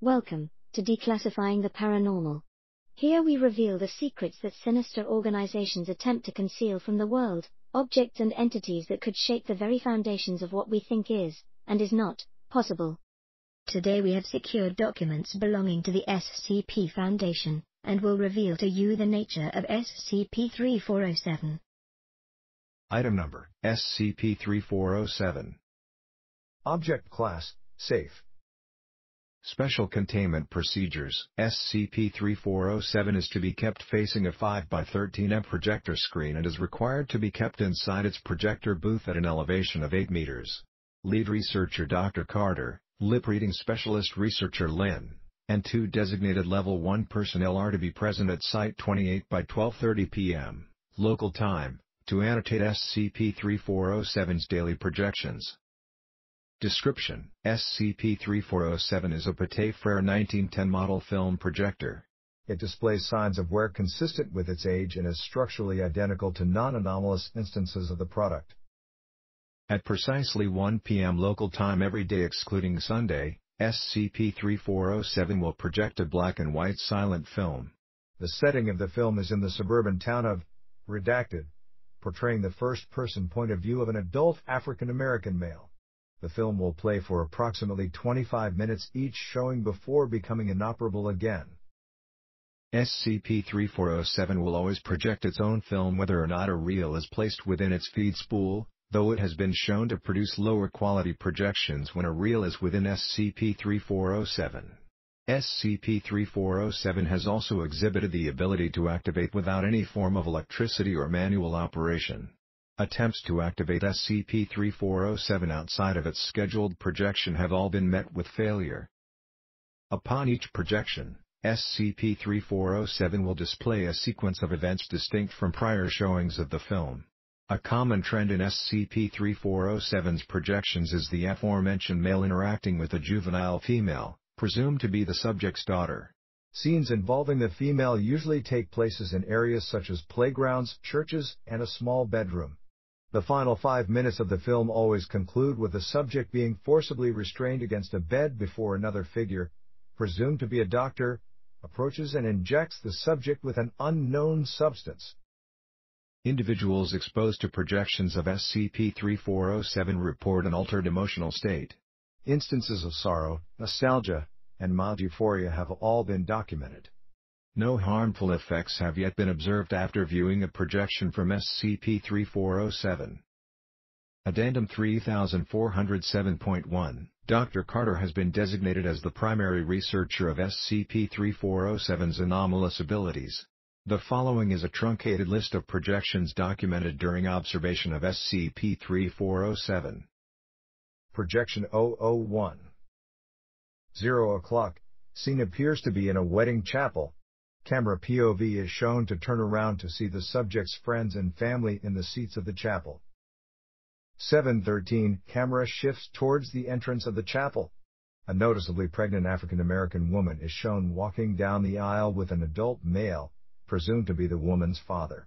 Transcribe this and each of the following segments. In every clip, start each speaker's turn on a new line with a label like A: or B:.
A: Welcome to Declassifying the Paranormal. Here we reveal the secrets that sinister organizations attempt to conceal from the world, objects and entities that could shake the very foundations of what we think is, and is not, possible. Today we have secured documents belonging to the SCP Foundation, and will reveal to you the nature of SCP-3407. Item number, SCP-3407. Object class, safe. Special Containment Procedures SCP-3407 is to be kept facing a 5 by 13 m projector screen and is required to be kept inside its projector booth at an elevation of 8 meters. Lead researcher Dr. Carter, lip reading specialist researcher Lynn, and two designated Level 1 personnel are to be present at Site 28 by 12.30 p.m., local time, to annotate SCP-3407's daily projections. Description SCP-3407 is a Pate Frere 1910 model film projector. It displays signs of wear consistent with its age and is structurally identical to non-anomalous instances of the product. At precisely 1 p.m. local time every day excluding Sunday, SCP-3407 will project a black and white silent film. The setting of the film is in the suburban town of Redacted, portraying the first-person point of view of an adult African-American male. The film will play for approximately 25 minutes each showing before becoming inoperable again. SCP-3407 will always project its own film whether or not a reel is placed within its feed spool, though it has been shown to produce lower quality projections when a reel is within SCP-3407. SCP-3407 has also exhibited the ability to activate without any form of electricity or manual operation. Attempts to activate SCP-3407 outside of its scheduled projection have all been met with failure. Upon each projection, SCP-3407 will display a sequence of events distinct from prior showings of the film. A common trend in SCP-3407's projections is the aforementioned male interacting with a juvenile female, presumed to be the subject's daughter. Scenes involving the female usually take places in areas such as playgrounds, churches, and a small bedroom. The final five minutes of the film always conclude with the subject being forcibly restrained against a bed before another figure, presumed to be a doctor, approaches and injects the subject with an unknown substance. Individuals exposed to projections of SCP-3407 report an altered emotional state. Instances of sorrow, nostalgia, and mild euphoria have all been documented. No harmful effects have yet been observed after viewing a projection from SCP-3407. Addendum 3407.1 Dr. Carter has been designated as the primary researcher of SCP-3407's anomalous abilities. The following is a truncated list of projections documented during observation of SCP-3407. Projection 001 0 o'clock, scene appears to be in a wedding chapel, Camera POV is shown to turn around to see the subject's friends and family in the seats of the chapel. 713 Camera shifts towards the entrance of the chapel. A noticeably pregnant African American woman is shown walking down the aisle with an adult male, presumed to be the woman's father.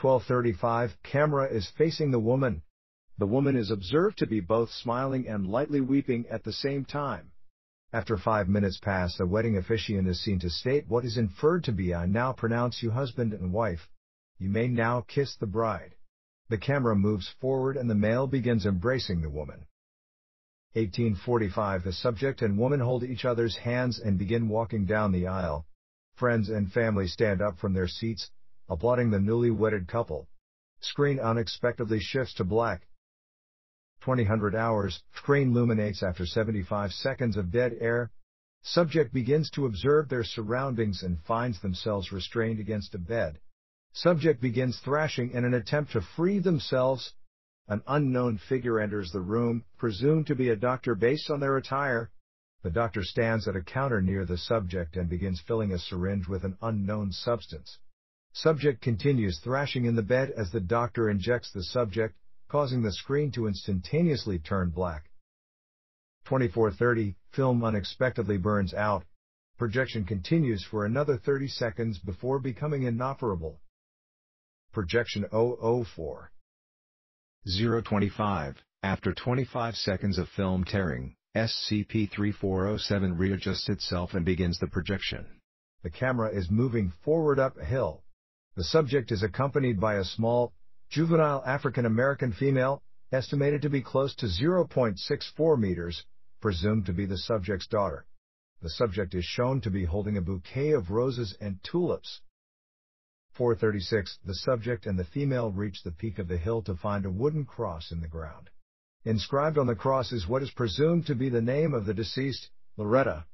A: 1235 Camera is facing the woman. The woman is observed to be both smiling and lightly weeping at the same time. After five minutes pass the wedding officiant is seen to state what is inferred to be I now pronounce you husband and wife. You may now kiss the bride. The camera moves forward and the male begins embracing the woman. 1845 The subject and woman hold each other's hands and begin walking down the aisle. Friends and family stand up from their seats, applauding the newly wedded couple. Screen unexpectedly shifts to black. 2000 hours, crane luminates after 75 seconds of dead air. Subject begins to observe their surroundings and finds themselves restrained against a bed. Subject begins thrashing in an attempt to free themselves. An unknown figure enters the room, presumed to be a doctor based on their attire. The doctor stands at a counter near the subject and begins filling a syringe with an unknown substance. Subject continues thrashing in the bed as the doctor injects the subject, causing the screen to instantaneously turn black. 2430, film unexpectedly burns out. Projection continues for another 30 seconds before becoming inoperable. Projection 004. 025, after 25 seconds of film tearing, SCP-3407 readjusts itself and begins the projection. The camera is moving forward up a hill. The subject is accompanied by a small, Juvenile African American female, estimated to be close to 0.64 meters, presumed to be the subject's daughter. The subject is shown to be holding a bouquet of roses and tulips. 436. The subject and the female reach the peak of the hill to find a wooden cross in the ground. Inscribed on the cross is what is presumed to be the name of the deceased, Loretta.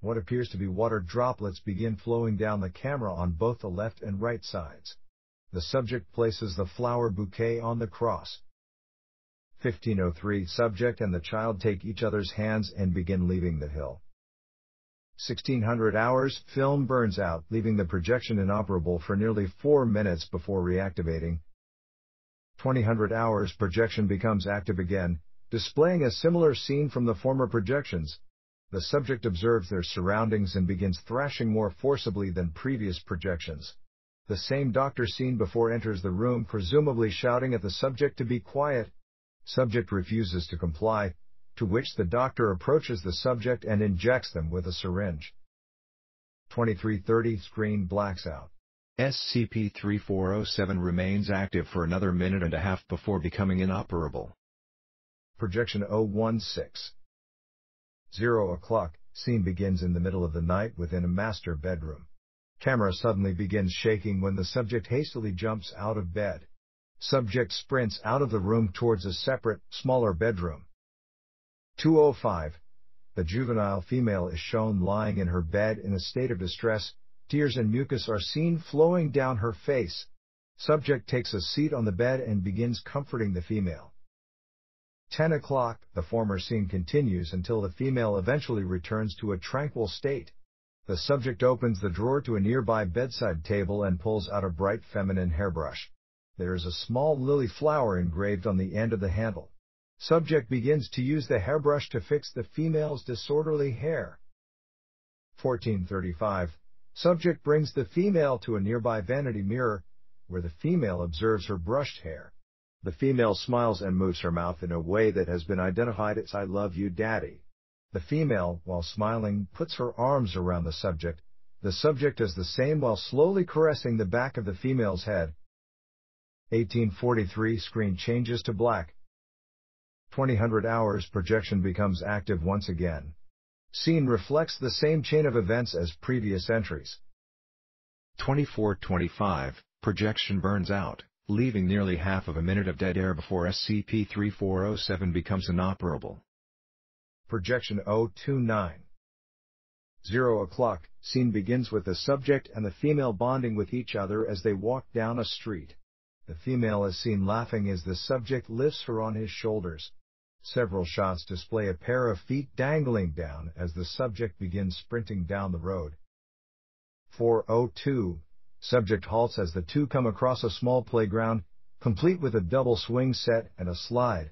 A: What appears to be water droplets begin flowing down the camera on both the left and right sides the subject places the flower bouquet on the cross. 1503 Subject and the child take each other's hands and begin leaving the hill. 1600 hours, film burns out, leaving the projection inoperable for nearly 4 minutes before reactivating. 2000 hours, projection becomes active again, displaying a similar scene from the former projections. The subject observes their surroundings and begins thrashing more forcibly than previous projections. The same doctor seen before enters the room, presumably shouting at the subject to be quiet. Subject refuses to comply, to which the doctor approaches the subject and injects them with a syringe. 2330 Screen blacks out. SCP-3407 remains active for another minute and a half before becoming inoperable. Projection 016 0 o'clock, scene begins in the middle of the night within a master bedroom. Camera suddenly begins shaking when the subject hastily jumps out of bed. Subject sprints out of the room towards a separate, smaller bedroom. 205. The juvenile female is shown lying in her bed in a state of distress, tears and mucus are seen flowing down her face. Subject takes a seat on the bed and begins comforting the female. 10 o'clock, the former scene continues until the female eventually returns to a tranquil state. The subject opens the drawer to a nearby bedside table and pulls out a bright feminine hairbrush. There is a small lily flower engraved on the end of the handle. Subject begins to use the hairbrush to fix the female's disorderly hair. 1435. Subject brings the female to a nearby vanity mirror, where the female observes her brushed hair. The female smiles and moves her mouth in a way that has been identified as I love you daddy. The female, while smiling, puts her arms around the subject. The subject does the same while slowly caressing the back of the female's head. 1843 screen changes to black. 2000 hours projection becomes active once again. Scene reflects the same chain of events as previous entries. 2425 projection burns out, leaving nearly half of a minute of dead air before SCP-3407 becomes inoperable projection 029. 0 o'clock, scene begins with the subject and the female bonding with each other as they walk down a street. The female is seen laughing as the subject lifts her on his shoulders. Several shots display a pair of feet dangling down as the subject begins sprinting down the road. 402. Subject halts as the two come across a small playground, complete with a double swing set and a slide.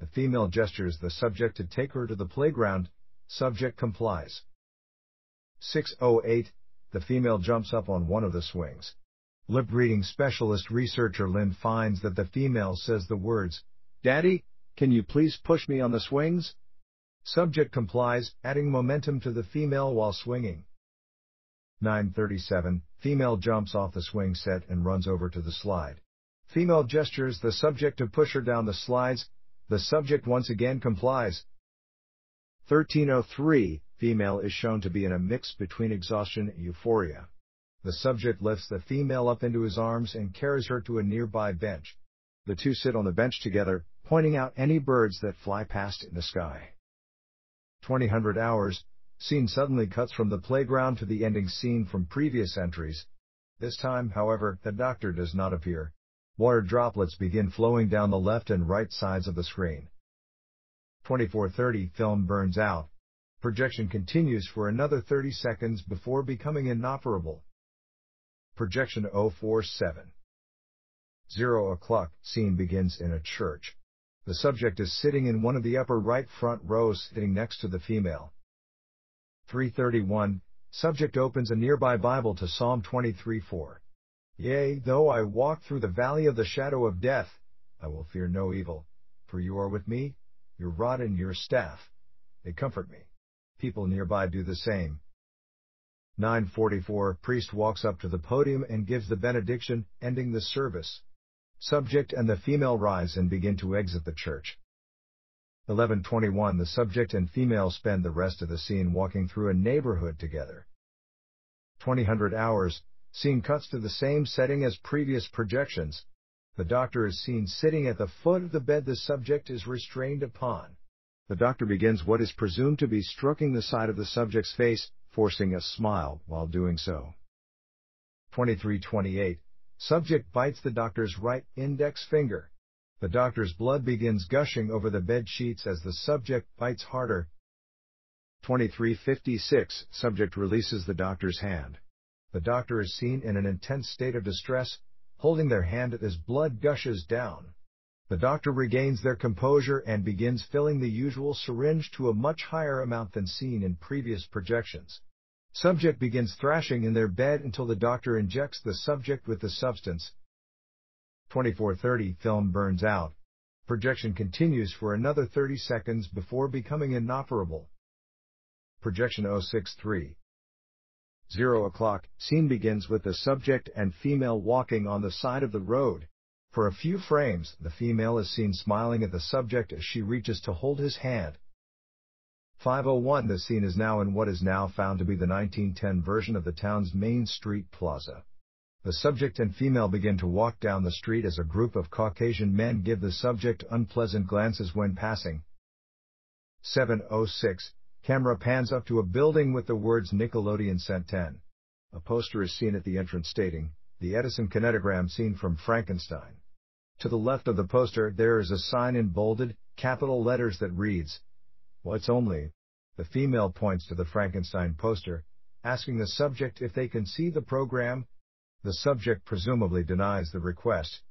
A: The female gestures the subject to take her to the playground. Subject complies. 608. The female jumps up on one of the swings. Lip reading specialist researcher Lynn finds that the female says the words, Daddy, can you please push me on the swings? Subject complies, adding momentum to the female while swinging. 937. Female jumps off the swing set and runs over to the slide. Female gestures the subject to push her down the slides, the subject once again complies. 1303, female is shown to be in a mix between exhaustion and euphoria. The subject lifts the female up into his arms and carries her to a nearby bench. The two sit on the bench together, pointing out any birds that fly past in the sky. 2000 hours, scene suddenly cuts from the playground to the ending scene from previous entries. This time, however, the doctor does not appear. Water droplets begin flowing down the left and right sides of the screen. 2430 film burns out. Projection continues for another 30 seconds before becoming inoperable. Projection 047. 0 o'clock scene begins in a church. The subject is sitting in one of the upper right front rows sitting next to the female. 331. Subject opens a nearby Bible to Psalm 23 4. Yea, though I walk through the valley of the shadow of death, I will fear no evil, for you are with me, your rod and your staff. They comfort me. People nearby do the same. 944 Priest walks up to the podium and gives the benediction, ending the service. Subject and the female rise and begin to exit the church. 1121 The subject and female spend the rest of the scene walking through a neighborhood together. 2000 hours, Scene cuts to the same setting as previous projections. The doctor is seen sitting at the foot of the bed the subject is restrained upon. The doctor begins what is presumed to be stroking the side of the subject's face, forcing a smile while doing so. 2328. Subject bites the doctor's right index finger. The doctor's blood begins gushing over the bed sheets as the subject bites harder. 2356. Subject releases the doctor's hand. The doctor is seen in an intense state of distress, holding their hand as blood gushes down. The doctor regains their composure and begins filling the usual syringe to a much higher amount than seen in previous projections. Subject begins thrashing in their bed until the doctor injects the subject with the substance. 2430 film burns out. Projection continues for another 30 seconds before becoming inoperable. Projection 063 0 o'clock, scene begins with the subject and female walking on the side of the road. For a few frames, the female is seen smiling at the subject as she reaches to hold his hand. 501 The scene is now in what is now found to be the 1910 version of the town's main street plaza. The subject and female begin to walk down the street as a group of Caucasian men give the subject unpleasant glances when passing. 706 Camera pans up to a building with the words Nickelodeon Cent 10. A poster is seen at the entrance stating, the Edison kinetogram seen from Frankenstein. To the left of the poster, there is a sign in bolded, capital letters that reads, What's only? The female points to the Frankenstein poster, asking the subject if they can see the program. The subject presumably denies the request.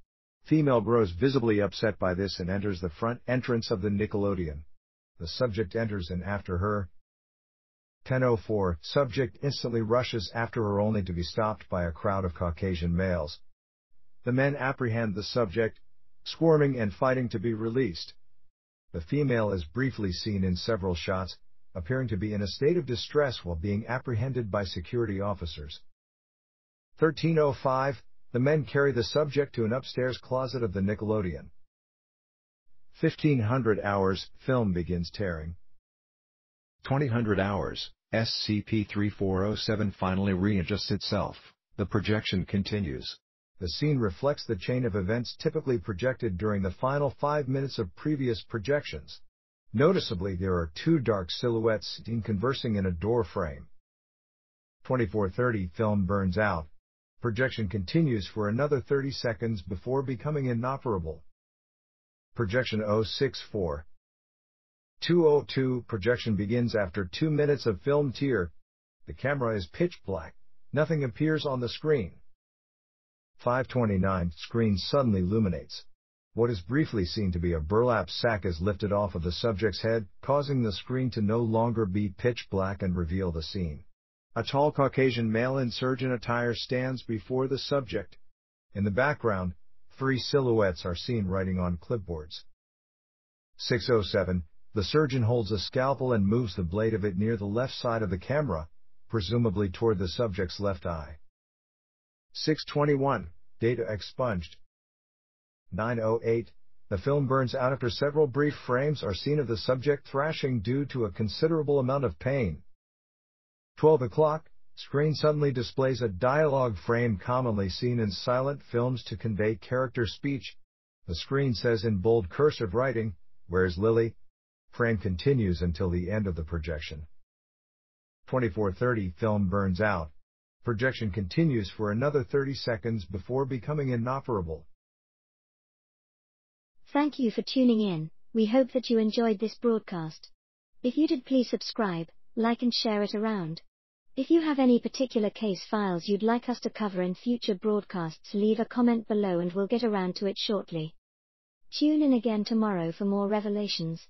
A: Female grows visibly upset by this and enters the front entrance of the Nickelodeon the subject enters and after her. 10.04 Subject instantly rushes after her only to be stopped by a crowd of Caucasian males. The men apprehend the subject, squirming and fighting to be released. The female is briefly seen in several shots, appearing to be in a state of distress while being apprehended by security officers. 1305, the men carry the subject to an upstairs closet of the Nickelodeon. 1500 hours, film begins tearing. 2000 hours, SCP-3407 finally readjusts itself. The projection continues. The scene reflects the chain of events typically projected during the final five minutes of previous projections. Noticeably there are two dark silhouettes seen conversing in a door frame. 2430 film burns out. Projection continues for another 30 seconds before becoming inoperable projection 064. 202 projection begins after 2 minutes of film tier. The camera is pitch black. Nothing appears on the screen. 529 screen suddenly illuminates. What is briefly seen to be a burlap sack is lifted off of the subject's head, causing the screen to no longer be pitch black and reveal the scene. A tall Caucasian male in surgeon attire stands before the subject. In the background, Three silhouettes are seen writing on clipboards. 607. The surgeon holds a scalpel and moves the blade of it near the left side of the camera, presumably toward the subject's left eye. 621. Data expunged. 908. The film burns out after several brief frames are seen of the subject thrashing due to a considerable amount of pain. 12 o'clock, screen suddenly displays a dialogue frame commonly seen in silent films to convey character speech. The screen says in bold cursive writing, Where's Lily? Frame continues until the end of the projection. 2430 film burns out. Projection continues for another 30 seconds before becoming inoperable. Thank you for tuning in. We hope that you enjoyed this broadcast. If you did please subscribe, like and share it around. If you have any particular case files you'd like us to cover in future broadcasts, leave a comment below and we'll get around to it shortly. Tune in again tomorrow for more revelations.